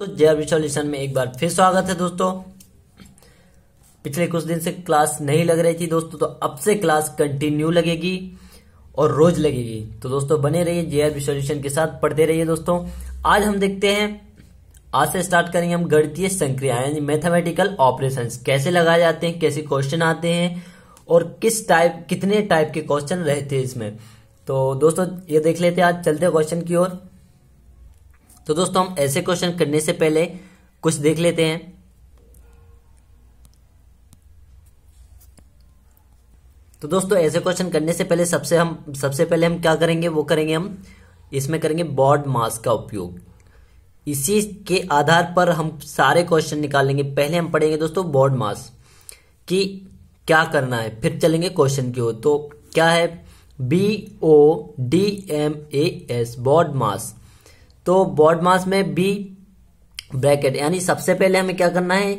तो जय सॉल्यूशन में एक बार फिर स्वागत है दोस्तों पिछले कुछ दिन से क्लास नहीं लग रही थी दोस्तों तो अब से क्लास कंटिन्यू लगेगी और रोज लगेगी तो दोस्तों बने रहिए जेआरबी सॉल्यूशन के साथ पढ़ते रहिए दोस्तों आज हम देखते हैं आज से स्टार्ट करेंगे हम गणितीय संक्रिया यानी मैथमेटिकल ऑपरेशन कैसे लगाए जाते हैं कैसे क्वेश्चन आते हैं और किस टाइप कितने टाइप के क्वेश्चन रहते हैं इसमें तो दोस्तों ये देख लेते हैं आज चलते क्वेश्चन की ओर तो दोस्तों हम ऐसे क्वेश्चन करने से पहले कुछ देख लेते हैं तो दोस्तों ऐसे क्वेश्चन करने से पहले सबसे हम सबसे पहले हम क्या करेंगे वो करेंगे हम इसमें करेंगे बॉड मास का उपयोग इसी के आधार पर हम सारे क्वेश्चन निकालेंगे पहले हम पढ़ेंगे दोस्तों बॉड मास कि क्या करना है फिर चलेंगे क्वेश्चन की ओर तो क्या है B O D M A S BODMAS तो बॉड मास में बी ब्रैकेट यानी सबसे पहले हमें क्या करना है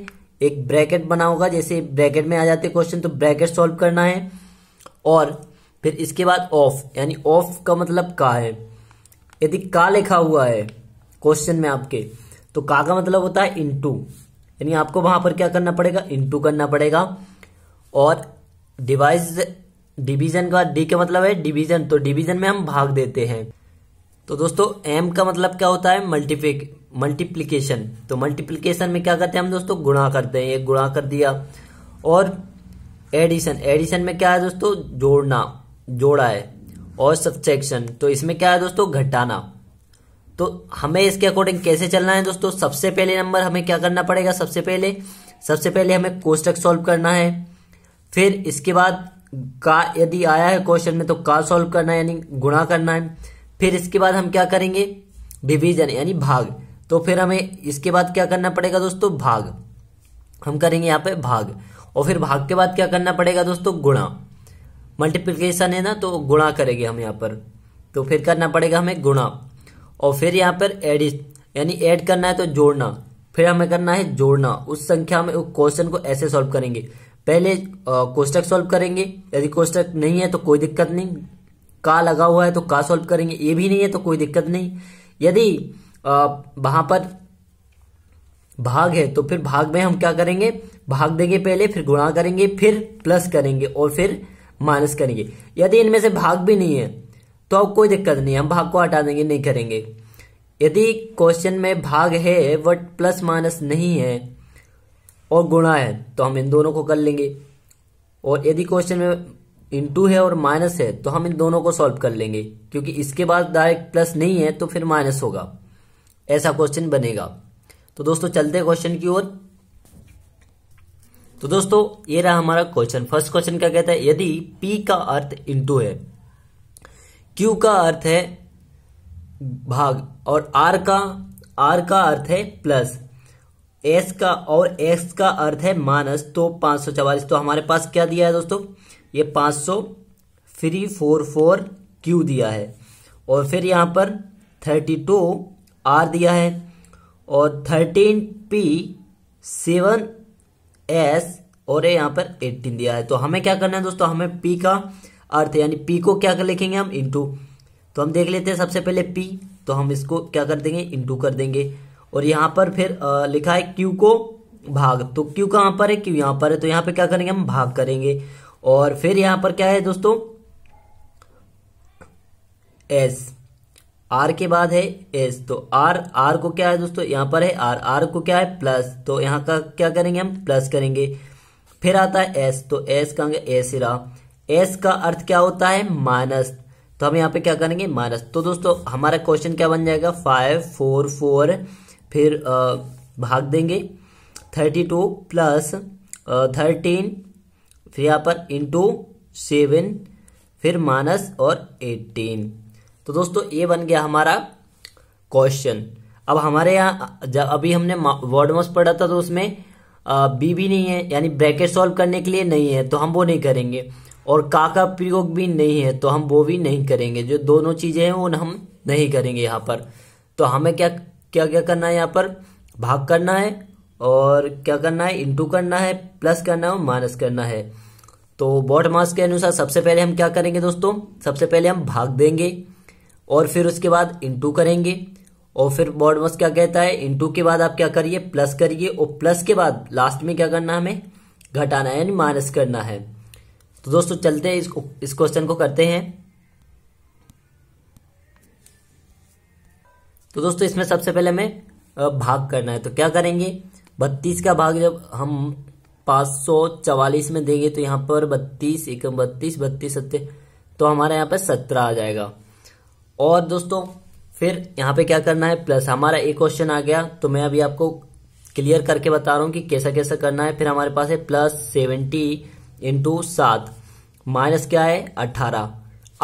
एक ब्रैकेट बना होगा जैसे ब्रैकेट में आ जाते क्वेश्चन तो ब्रैकेट सॉल्व करना है और फिर इसके बाद ऑफ यानी ऑफ का मतलब का है यदि का लिखा हुआ है क्वेश्चन में आपके तो का का मतलब होता है इनटू यानी आपको वहां पर क्या करना पड़ेगा इनटू करना पड़ेगा और डिवाइज डिवीजन का डी का मतलब है डिवीजन तो डिवीजन में हम भाग देते हैं तो दोस्तों एम का मतलब क्या होता है मल्टीपिक मल्टीप्लीकेशन तो मल्टीप्लीकेशन में क्या करते हैं हम दोस्तों गुणा करते हैं एक गुणा कर दिया और एडिशन एडिशन में क्या है दोस्तों जोड़ना जोड़ा है और सब्सट्रैक्शन तो इसमें क्या है दोस्तों घटाना तो हमें इसके अकॉर्डिंग कैसे चलना है दोस्तों सबसे पहले नंबर हमें क्या करना पड़ेगा सबसे पहले सबसे पहले हमें कोष्टक सॉल्व करना है फिर इसके बाद का यदि आया है क्वेश्चन में तो का सॉल्व करना है यानी गुणा करना है फिर इसके बाद हम क्या करेंगे डिवीजन यानी भाग तो फिर हमें इसके बाद क्या करना पड़ेगा दोस्तों भाग हम करेंगे यहाँ पे भाग और फिर भाग के बाद क्या करना पड़ेगा दोस्तों गुणा मल्टीप्लीकेशन है ना तो गुणा करेंगे हम यहाँ पर तो फिर करना पड़ेगा हमें गुणा और फिर यहाँ पर एड यानी एड करना है तो जोड़ना फिर हमें करना है जोड़ना उस संख्या में क्वेश्चन को ऐसे सॉल्व करेंगे पहले क्वेश्चन सॉल्व करेंगे यदि क्वेश्चन नहीं है तो कोई दिक्कत नहीं का लगा हुआ है तो का सॉल्व करेंगे ये भी नहीं है तो कोई दिक्कत नहीं यदि वहां पर भाग है तो फिर भाग में हम क्या करेंगे भाग देंगे पहले फिर गुणा करेंगे फिर प्लस करेंगे और फिर माइनस करेंगे यदि इनमें से भाग भी नहीं है तो अब कोई दिक्कत नहीं हम भाग को हटा देंगे नहीं करेंगे यदि क्वेश्चन में भाग है बट प्लस माइनस नहीं है और गुणा है तो हम इन दोनों को कर लेंगे और यदि क्वेश्चन में इंटू है और माइनस है तो हम इन दोनों को सॉल्व कर लेंगे क्योंकि इसके बाद डायरेक्ट प्लस नहीं है तो फिर माइनस होगा ऐसा क्वेश्चन बनेगा तो दोस्तों चलते हैं क्वेश्चन की ओर तो दोस्तों ये रहा हमारा क्वेश्चन फर्स्ट क्वेश्चन क्या कहता है यदि पी का अर्थ इंटू है क्यू का अर्थ है भाग और आर का आर का अर्थ है प्लस एस का और एक्स का अर्थ है माइनस तो पांच सौ चवालीस तो हमारे पास क्या दिया है दोस्तों ये 500 थ्री फोर फोर क्यू दिया है और फिर यहाँ पर 32 आर दिया है और 13 पी सेवन एस और यहाँ पर 18 दिया है तो हमें क्या करना है दोस्तों हमें पी का अर्थ यानी पी को क्या कर लिखेंगे हम इंटू तो हम देख लेते हैं सबसे पहले पी तो हम इसको क्या कर देंगे इंटू कर देंगे और यहाँ पर फिर आ, लिखा है क्यू को भाग तो क्यू कहाँ पर है क्यू यहाँ पर है तो यहाँ पे क्या करेंगे हम भाग करेंगे और फिर यहां पर क्या है दोस्तों एस आर के बाद है एस तो आर आर को क्या है दोस्तों यहां पर है आर आर को क्या है प्लस तो यहाँ का क्या करेंगे हम प्लस करेंगे फिर आता है एस तो एस कहेंगे एस रहा एस का अर्थ क्या होता है माइनस तो हम यहाँ पे क्या करेंगे माइनस तो दोस्तों हमारा क्वेश्चन क्या बन जाएगा फाइव फोर फोर फिर भाग देंगे थर्टी टू प्लस थर्टीन फिर यहाँ पर इंटू सेवन फिर माइनस और एटीन तो दोस्तों ये बन गया हमारा क्वेश्चन अब हमारे यहाँ जब अभी हमने वर्डमस पढ़ा था तो उसमें बी भी नहीं है यानी ब्रैकेट सॉल्व करने के लिए नहीं है तो हम वो नहीं करेंगे और का का प्रयोग भी नहीं है तो हम वो भी नहीं करेंगे जो दोनों चीजें हैं वो हम नहीं करेंगे यहाँ पर तो हमें क्या क्या क्या करना है यहाँ पर भाग करना है और क्या करना है इंटू करना है प्लस करना है और माइनस करना है तो बॉट मास के अनुसार सबसे पहले हम क्या करेंगे दोस्तों सबसे पहले हम भाग देंगे और फिर उसके बाद इंटू करेंगे और फिर बॉट मास क्या कहता है इंटू के बाद आप क्या करिए प्लस करिए और प्लस के बाद लास्ट में क्या करना हमें घटाना है यानी माइनस करना है तो दोस्तों चलते हैं इस क्वेश्चन को करते हैं तो दोस्तों इसमें सबसे पहले हमें भाग करना है तो क्या करेंगे बत्तीस का भाग जब हम 544 सौ चवालीस में देंगे तो यहाँ पर बत्तीस एक बत्तीस बत्तीस सत्य तो हमारा यहाँ पर सत्रह आ जाएगा और दोस्तों फिर यहाँ पे क्या करना है प्लस हमारा एक क्वेश्चन आ गया तो मैं अभी आपको क्लियर करके बता रहा हूँ कि कैसा कैसा करना है फिर हमारे पास है प्लस सेवेंटी इंटू सात माइनस क्या है अट्ठारह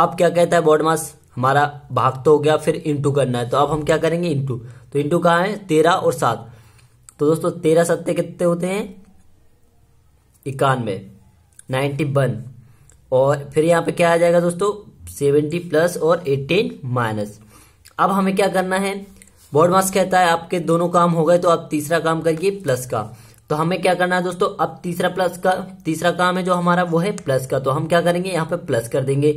अब क्या कहता है बॉड मास हमारा भाग तो हो गया फिर इंटू करना है तो अब हम क्या करेंगे इंटू तो इंटू कहाँ है तेरह और सात तो दोस्तों तेरह सत्य कितने होते हैं इक्यानवे नाइन्टी वन और फिर यहाँ पे क्या आ जाएगा दोस्तों सेवेंटी प्लस और एटीन माइनस अब हमें क्या करना है बोर्ड मास कहता है आपके दोनों काम हो गए तो आप तीसरा काम करिए प्लस का तो हमें क्या करना है दोस्तों अब तीसरा प्लस का तीसरा काम है जो हमारा वो है प्लस का तो हम क्या करेंगे यहाँ पे प्लस कर देंगे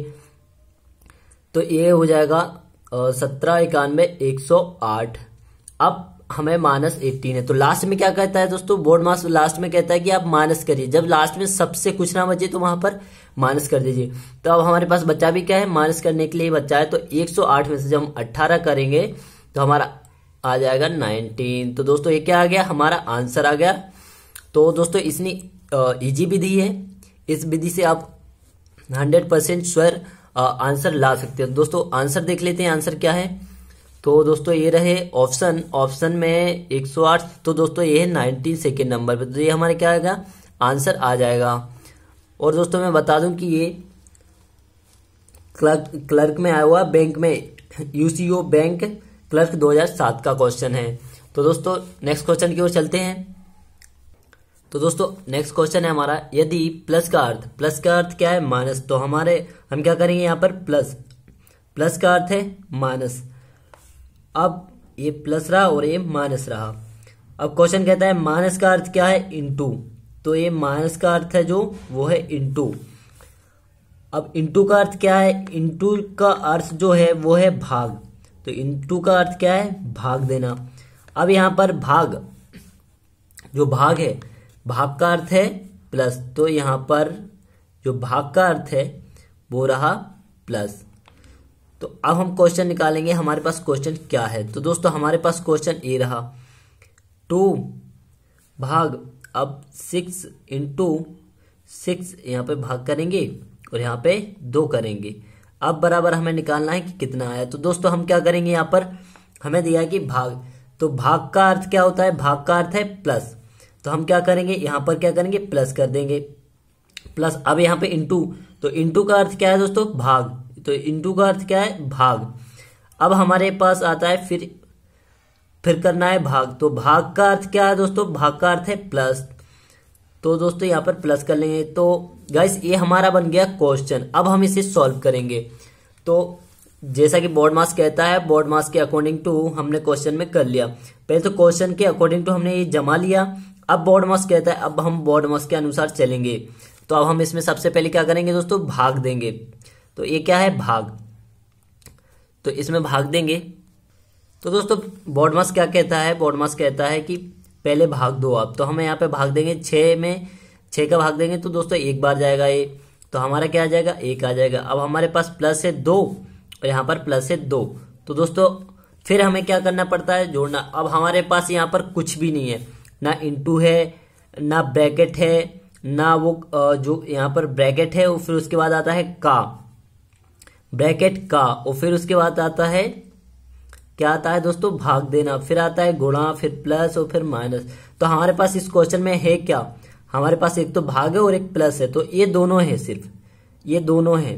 तो ये हो जाएगा सत्रह इक्यानवे एक सौ आठ अब हमें माइनस एटीन है तो लास्ट में क्या कहता है दोस्तों बोर्ड मास लास्ट में कहता है कि आप माइनस करिए जब लास्ट में सबसे कुछ ना बचे तो वहां पर माइनस कर दीजिए तो अब हमारे पास बच्चा भी क्या है माइनस करने के लिए बच्चा है तो 108 में से जब हम 18 करेंगे तो हमारा आ जाएगा 19 तो दोस्तों ये क्या आ गया हमारा आंसर आ गया तो दोस्तों इसने इजी विधि है इस विधि से आप हंड्रेड परसेंट स्वयर आंसर ला सकते हो दोस्तों आंसर देख लेते हैं आंसर क्या है तो दोस्तों ये रहे ऑप्शन ऑप्शन में 108 तो दोस्तों ये है नाइनटीन सेकेंड नंबर पे तो ये हमारे क्या आएगा आंसर आ जाएगा और दोस्तों मैं बता दूं कि ये क्लर्क क्लर्क में आया हुआ बैंक में यूसीओ बैंक क्लर्क 2007 का क्वेश्चन है तो दोस्तों नेक्स्ट क्वेश्चन की ओर चलते हैं तो दोस्तों नेक्स्ट क्वेश्चन है हमारा यदि प्लस का अर्थ प्लस का अर्थ क्या है माइनस तो हमारे हम क्या करेंगे यहाँ पर प्लस प्लस का अर्थ है माइनस अब ये प्लस रहा और ये माइनस रहा अब क्वेश्चन कहता है माइनस का अर्थ क्या है इंटू तो ये माइनस का अर्थ है जो वो है इंटू अब इंटू का अर्थ क्या है इंटू का अर्थ जो है वो है भाग तो इंटू का अर्थ क्या है भाग देना अब यहां पर भाग जो भाग है भाग का अर्थ है प्लस तो यहां पर जो भाग का अर्थ है वो रहा प्लस तो अब हम क्वेश्चन निकालेंगे हमारे पास क्वेश्चन क्या है तो दोस्तों हमारे पास क्वेश्चन ए रहा टू भाग अब सिक्स इंटू सिक्स यहाँ पे भाग करेंगे और यहाँ पे दो करेंगे अब बराबर हमें निकालना है कि कितना आया तो दोस्तों हम क्या करेंगे यहाँ पर हमें दिया कि भाग तो भाग का अर्थ क्या होता है भाग का अर्थ है प्लस तो हम क्या करेंगे यहाँ पर क्या करेंगे प्लस कर देंगे प्लस अब यहाँ पे इंटू तो इंटू का अर्थ क्या है दोस्तों भाग तो इंटू का अर्थ क्या है भाग अब हमारे पास आता है फिर फिर करना है भाग तो भाग का अर्थ क्या है दोस्तों भाग का अर्थ है प्लस तो दोस्तों यहां पर प्लस कर लेंगे तो गाइस ये हमारा बन गया क्वेश्चन अब हम इसे सॉल्व करेंगे तो जैसा कि बोर्ड मास कहता है बोर्ड मास के अकॉर्डिंग टू हमने क्वेश्चन में कर लिया पहले तो क्वेश्चन के अकॉर्डिंग टू हमने ये जमा लिया अब बोर्ड मास कहता है अब हम बोर्ड मास के अनुसार चलेंगे तो अब हम इसमें सबसे पहले क्या करेंगे दोस्तों भाग देंगे तो ये क्या है भाग तो इसमें भाग देंगे तो दोस्तों बॉडमास क्या कहता है बॉडमास कहता है कि पहले भाग दो आप तो हम यहाँ पे भाग देंगे छ में छः का भाग देंगे तो दोस्तों एक बार जाएगा ये तो हमारा क्या आ जाएगा एक आ जाएगा अब हमारे पास प्लस है दो और यहाँ पर प्लस है दो तो दोस्तों फिर हमें क्या करना पड़ता है जोड़ना अब हमारे पास यहाँ पर कुछ भी नहीं है ना इंटू है ना ब्रैकेट है ना वो जो यहाँ पर ब्रैकेट है वो फिर उसके बाद आता है का ब्रैकेट का और फिर उसके बाद आता है क्या आता है दोस्तों भाग देना फिर आता है गुणा फिर प्लस और फिर माइनस तो हमारे पास इस क्वेश्चन में है क्या हमारे पास एक तो भाग है और एक प्लस है तो ये दोनों है सिर्फ ये दोनों है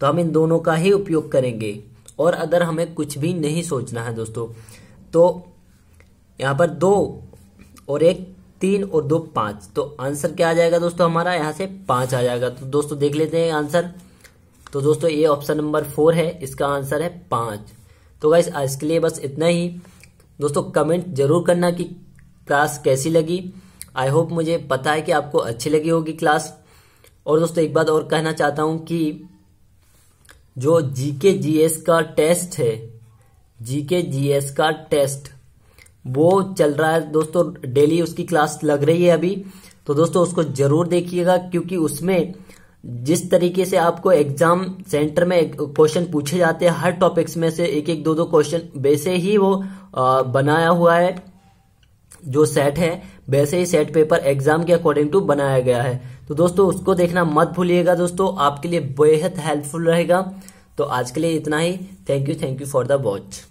तो हम इन दोनों का ही उपयोग करेंगे और अदर हमें कुछ भी नहीं सोचना है दोस्तों तो यहां पर दो और एक तीन और दो पांच तो आंसर क्या आ जाएगा दोस्तों हमारा यहां से पांच आ जाएगा तो दोस्तों देख लेते हैं आंसर तो दोस्तों ये ऑप्शन नंबर फोर है इसका आंसर है पांच तो गाइस आज के लिए बस इतना ही दोस्तों कमेंट जरूर करना कि क्लास कैसी लगी आई होप मुझे पता है कि आपको अच्छी लगी होगी क्लास और दोस्तों एक बात और कहना चाहता हूं कि जो जीके जीएस का टेस्ट है जीके जीएस का टेस्ट वो चल रहा है दोस्तों डेली उसकी क्लास लग रही है अभी तो दोस्तों उसको जरूर देखिएगा क्योंकि उसमें जिस तरीके से आपको एग्जाम सेंटर में क्वेश्चन पूछे जाते हैं हर टॉपिक्स में से एक एक दो दो क्वेश्चन वैसे ही वो आ, बनाया हुआ है जो सेट है वैसे ही सेट पेपर एग्जाम के अकॉर्डिंग टू बनाया गया है तो दोस्तों उसको देखना मत भूलिएगा दोस्तों आपके लिए बेहद हेल्पफुल रहेगा तो आज के लिए इतना ही thank you thank you for the watch